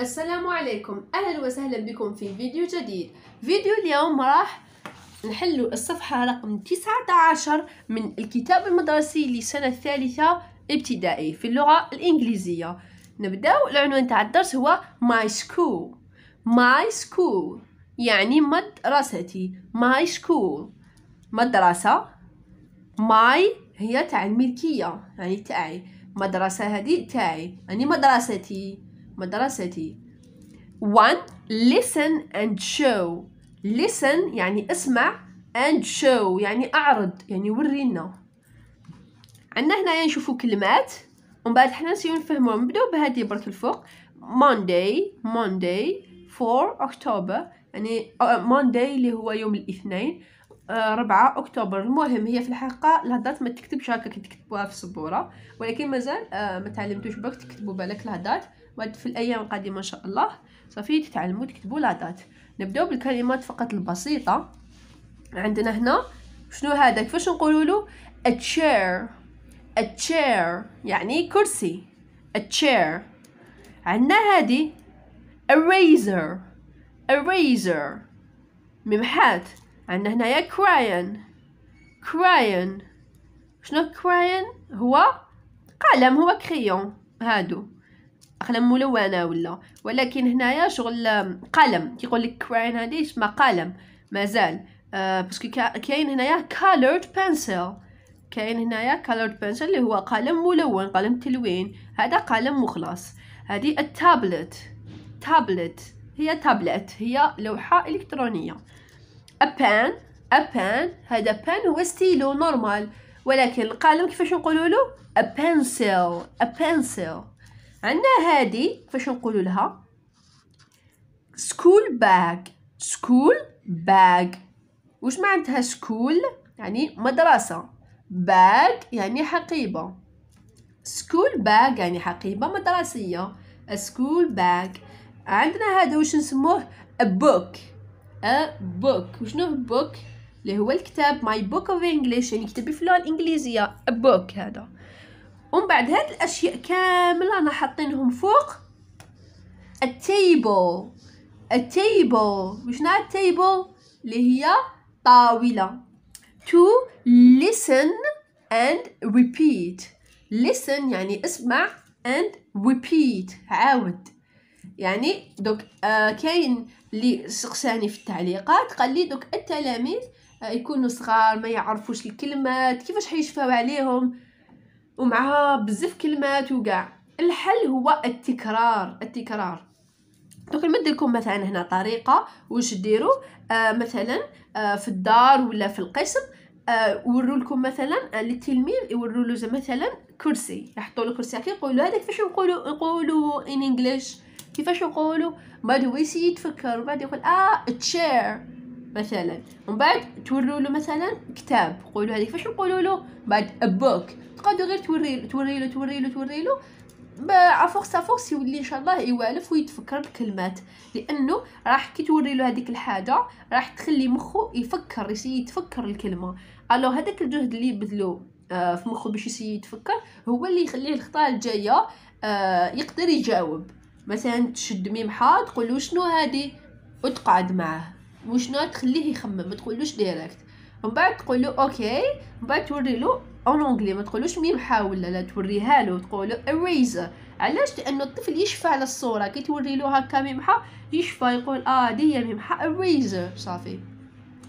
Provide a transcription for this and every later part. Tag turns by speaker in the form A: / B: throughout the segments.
A: السلام عليكم اهلا وسهلا بكم في فيديو جديد فيديو اليوم راح نحل الصفحة رقم 19 من الكتاب المدرسي للسنة الثالثة ابتدائي في اللغة الإنجليزية نبداو العنوان تاع الدرس هو my school my school يعني مدرستي my school مدرسة my هي تاع الملكية يعني تاعي مدرسة هذه تاعي يعني مدرستي مدرستي one listen and show listen يعني اسمع and show يعني اعرض يعني ورينا عندنا هنا نشوفوا كلمات ومن بعد حنا نسيو نفهموهم نبداو بهذه برك الفوق Monday Monday 4 أكتوبر يعني Monday اللي هو يوم الاثنين ربعة أكتوبر المهم هي في الحقيقة الهضات ما تكتبش هكا كي تكتبوها في السبورة ولكن مازال آه، ما تعلمتوش برك تكتبوا بالك الهضات في الأيام القادمة إن شاء الله صافي تتعلموا تكتبوا الهضات نبداو بالكلمات فقط البسيطة عندنا هنا شنو هذا كيفاش نقولوا له a chair a chair يعني كرسي a chair عندنا هذه a razor a razor ممحات عندنا هنايا كراين كراين شنو كراين هو قلم هو كريون هادو اقلام ملونه ولا ولكن هنايا شغل قلم كيقول لك كراين هادي تسمى قلم مازال آه باسكو كاين هنايا كالورد بنسل كاين هنايا كالورد بنسل اللي هو قلم ملون قلم تلوين هذا قلم مخلص هذه التابلت تابلت هي تابلت هي لوحه الكترونيه a pen a pen هذا pen هو ستيلو نورمال ولكن القلم كيفاش نقولوا له a pencil a pencil عندنا هذه كيفاش نقولوا لها school bag school bag واش معناتها school يعني مدرسة bag يعني حقيبة school bag يعني حقيبة مدرسية a school bag عندنا هذا واش نسموه a book a book وشنو book اللي هو الكتاب my book of English يعني كتابي في اللغة الإنجليزية a book هذا ومن بعد هاد الأشياء كاملة أنا حاطينهم فوق a table a table وشنو a table اللي هي طاولة to listen and repeat listen يعني اسمع and repeat عاود يعني دوك آه كاين لي سقساني في التعليقات قال لي دوك التلاميذ آه يكونوا صغار ما يعرفوش الكلمات كيفاش حيشفاو عليهم ومعها بزاف كلمات وكاع الحل هو التكرار التكرار دوك نمد لكم مثلا هنا طريقه واش ديروا آه مثلا آه في الدار ولا في القسم آه وروا لكم مثلا آه، للتلميذ يوروا له مثلا كرسي يحطوا له كرسي كي يقولوا هذاك فاش نقولوا نقولوا ان انجلش كيفاش نقولوا بعد هو يسي يتفكر وبعد يقول اه تشير مثلا ومن بعد توروا له مثلا كتاب قولوا هذه كيفاش نقولوا له بعد بوك تقعدوا غير توري له توري له توري له توري له عفوكس عفوكس يولي ان شاء الله يوالف ويتفكر الكلمات لانه راح كي توري له هذيك الحاجه راح تخلي مخه يفكر يتفكر الكلمه الو هذاك الجهد اللي بذلو آه، في مخه باش يسي يتفكر هو اللي يخليه الخطأ الجايه آه، يقدر يجاوب مثلا تشد ميمحه تقول له شنو هادي وتقعد معاه وشنو تخليه يخمم ما تقولوش ديريكت من بعد تقول له اوكي من بعد توري له اون اونغلي ما تقولوش ميمحه ولا لا توريها له تقول له اريزر علاش لانه الطفل يشفى على الصوره كي توري له هكا ميمحه يشفى يقول اه دي هي ميمحه اريزر صافي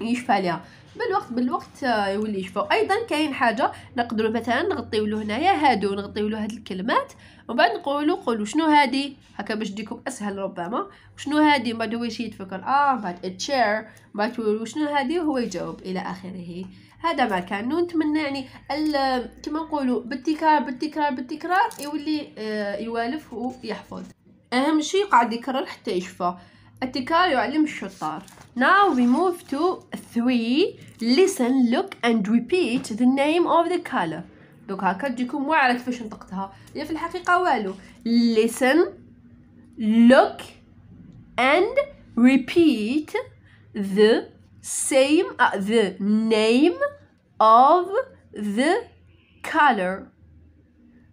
A: يشفى عليها بالوقت بالوقت آه، يولي يشفى ايضا كاين حاجه نقدروا مثلا نغطيو له هنايا هادو نغطيو له هاد الكلمات ومن بعد نقولوا قولوا شنو هادي هكا باش ديكم اسهل ربما شنو هادي من بعد هو يتفكر اه من بعد تشير من بعد تقولوا شنو هادي وهو يجاوب الى اخره هذا ما كان نتمنى يعني كما نقولوا بالتكرار بالتكرار بالتكرار يولي آه، يوالف ويحفظ اهم شيء قاعد يكرر حتى يشفى التكرار يعلم الشطار Now we move to 3 Listen, look and repeat the name of the color دوك هكا تجيكم واعرة كيفاش نطقتها هي في الحقيقة والو Listen, look and repeat the same uh, the name of the color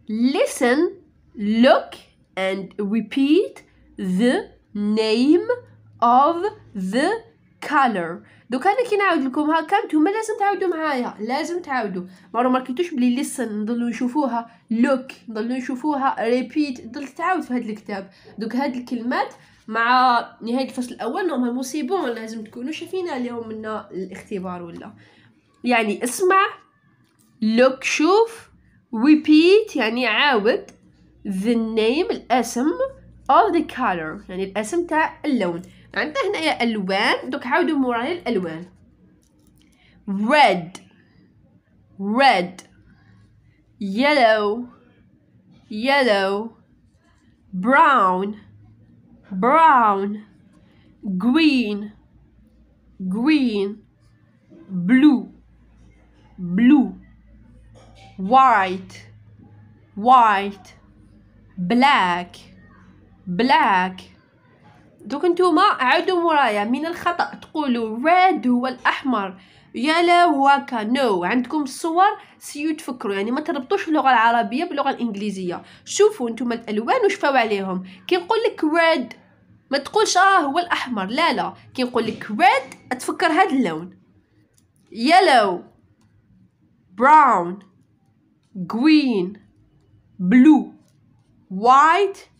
A: Listen, look and repeat the name of the color دوك انا كي نعاود لكم هاكا نتوما لازم تعاودوا معايا لازم تعاودوا ما راه ماركيتوش بلي لسن نضلوا نشوفوها لوك نضلوا نشوفوها ريبيت ضلت تعاود في هذا الكتاب دوك هاد الكلمات مع نهايه الفصل الاول نورمالمون سي بون لازم تكونوا شايفين اليوم من الاختبار ولا يعني اسمع لوك شوف ريبيت يعني عاود the name الاسم All the color يعني الاسم تاع اللون عندنا هنايا الوان دوك عاودوا موراي الالوان red red yellow yellow brown brown green green blue blue white white black بلاك دوك نتوما عاودوا مرايا من الخطا تقولوا ريد هو الاحمر لا هكا نو no. عندكم الصور سيو تفكروا يعني ما تربطوش اللغه العربيه باللغه الانجليزيه شوفوا نتوما الالوان وشفاو عليهم كي نقول لك ريد ما تقولش اه هو الاحمر لا لا كي نقول لك ريد تفكر هذا اللون yellow brown green blue white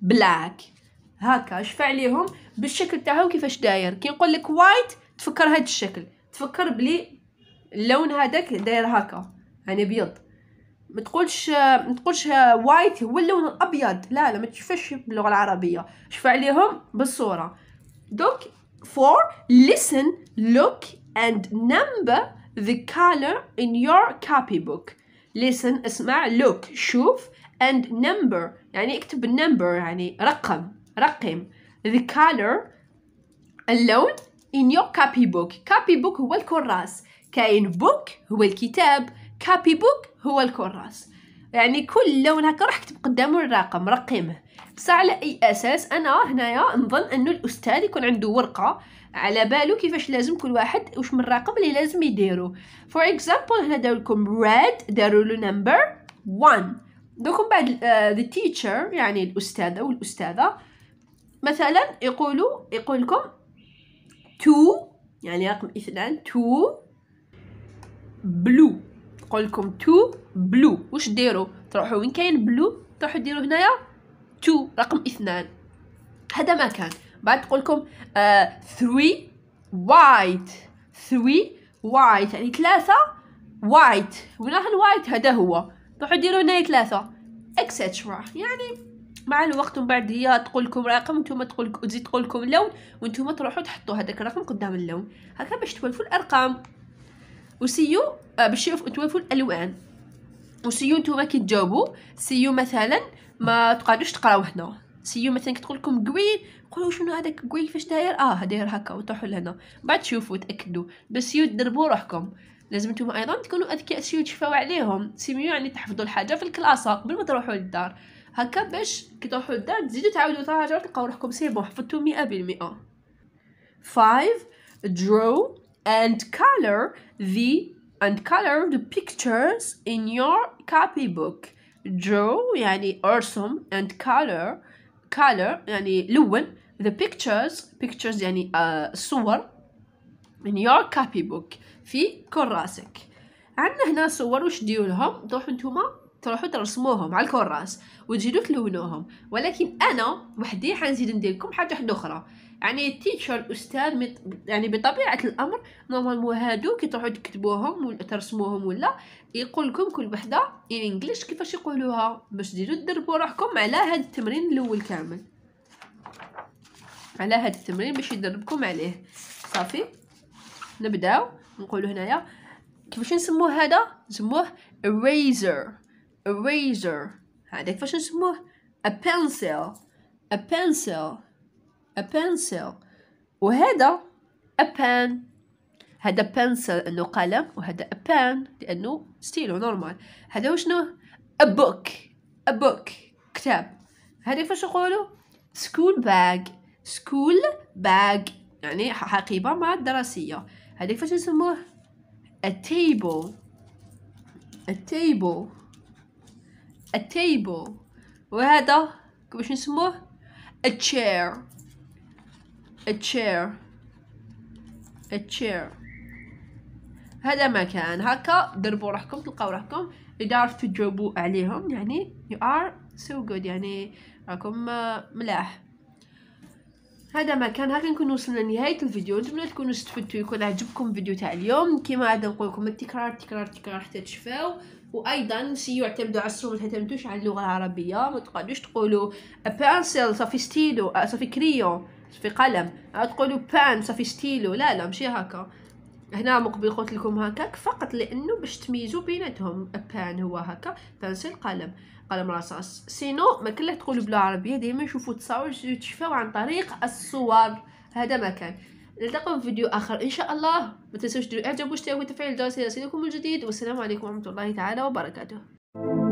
A: بلاك هكا شفع عليهم بالشكل تاعهم كيفاش داير كي نقول لك وايت تفكر هذا الشكل تفكر بلي اللون هذاك داير هكا يعني ابيض ما تقولش ما تقولش وايت هو اللون الابيض لا لا ما تشوفش باللغه العربيه شفع عليهم بالصوره دونك فور listen look and number the color in your book listen اسمع look شوف and number يعني اكتب number يعني رقم رقم the color اللون in your copy book copy book هو الكراس كاين book هو الكتاب copy book هو الكراس يعني كل لون هكا راح كتب قدامه الرقم رقمه بصح على اي اساس انا هنايا نظن انه الاستاذ يكون عنده ورقه على بالو كيفاش لازم كل واحد واش من الرقم اللي لازم يديرو فور اكزامبل هنا داروا لكم ريد داروا له نمبر 1 دوك من بعد ذا آه، تيشر يعني الاستاذه والاستاذه مثلا يقولوا يقول لكم 2 يعني رقم اثنان 2 بلو تقول تو بلو واش ديروا تروحوا وين كاين بلو تروحوا ديروا هنايا تو رقم اثنان هذا مكان بعد تقولكم آه ثري وايت ثري وايت يعني ثلاثة وايت وين راه الوايت هذا هو تروحوا ديروا هنايا ثلاثة اكسترا يعني مع الوقت ومن بعد هي تقولكم رقم نتوما تقول تزيد تقولكم لون وانتوما تروحوا تحطوا هذاك الرقم قدام اللون هكا باش تولفوا الارقام وسيو آه، باش تشوف نتوما الالوان وسيو نتوما كي تجاوبوا سيو مثلا ما تقعدوش تقراو هنا سيو مثلا تقول لكم قوي قولوا شنو هذاك قوي فاش داير اه داير هكا وتروحوا لهنا بعد تشوفوا تاكدوا بس سيو تدربوا روحكم لازم نتوما ايضا تكونوا اذكياء سيو تشفاو عليهم سيميو يعني تحفظوا الحاجه في الكلاسه قبل ما تروحوا للدار هكا باش كي تروحوا للدار تزيدوا تعاودوا تراجعوا تلقاو روحكم سي بون حفظتوا 100% 5 draw and color the and color the pictures in your copybook draw يعني awesome and color color any. لون the pictures pictures any uh, صور in your copybook في كراسك عندنا هنا صور وش ديولهم تروحوا نتوما تروحوا ترسموهم على الكراس وتجيو تلونوهم ولكن انا وحدي حنزيد ندير لكم حاجه واحده اخرى يعني التيتشر الاستاذ يعني بطبيعه الامر نورمالمون هادو كي تروحوا تكتبوهم وترسموهم ترسموهم ولا يقول لكم كل وحده ان انجلش كيفاش يقولوها باش ديروا تدربوا روحكم على هاد التمرين الاول كامل على هاد التمرين باش يدربكم عليه صافي نبداو نقولوا هنايا كيفاش نسموه هذا نسموه eraser eraser هذا كيفاش نسموه a pencil a pencil a pencil وهذا a pen هذا pencil انه قلم وهذا a pen لانه ستيلو نورمال هذا وشنو a book a book كتاب هذا كيفاش نقولوا school bag school bag يعني حقيبة مع الدراسية هذا كيفاش نسموه a table a table a table وهذا كيفاش نسموه a chair a chair a chair هذا مكان هكا دربوا روحكم تلقاو روحكم اذا عرفتوا تجاوبوا عليهم يعني you are so good يعني راكم ملاح هذا ما كان هكا نكون وصلنا لنهايه الفيديو نتمنى تكونوا استفدتوا يكون عجبكم الفيديو تاع اليوم كيما عاد نقول لكم التكرار تكرار تكرار حتى تشفاو وايضا سي يعتمدوا على الصوم ما تعتمدوش على اللغه العربيه ما تقعدوش تقولوا بانسل صافي ستيلو آه، صافي كريون صافي قلم آه، تقولوا بان صافي ستيلو لا لا ماشي هكا هنا مقبل قلت لكم هكاك فقط لانه باش تميزوا بيناتهم بان هو هكا بانسل قلم قلم رصاص سينو ما كله تقولوا بالعربيه ديما نشوفوا تصاور يتشفاو عن طريق الصور هذا ما كان نلتقي في فيديو آخر إن شاء الله ما تنسوش ديروا إعجاب واشتراك وتفعيل الجرس ليصلكم الجديد والسلام عليكم ورحمة الله تعالى وبركاته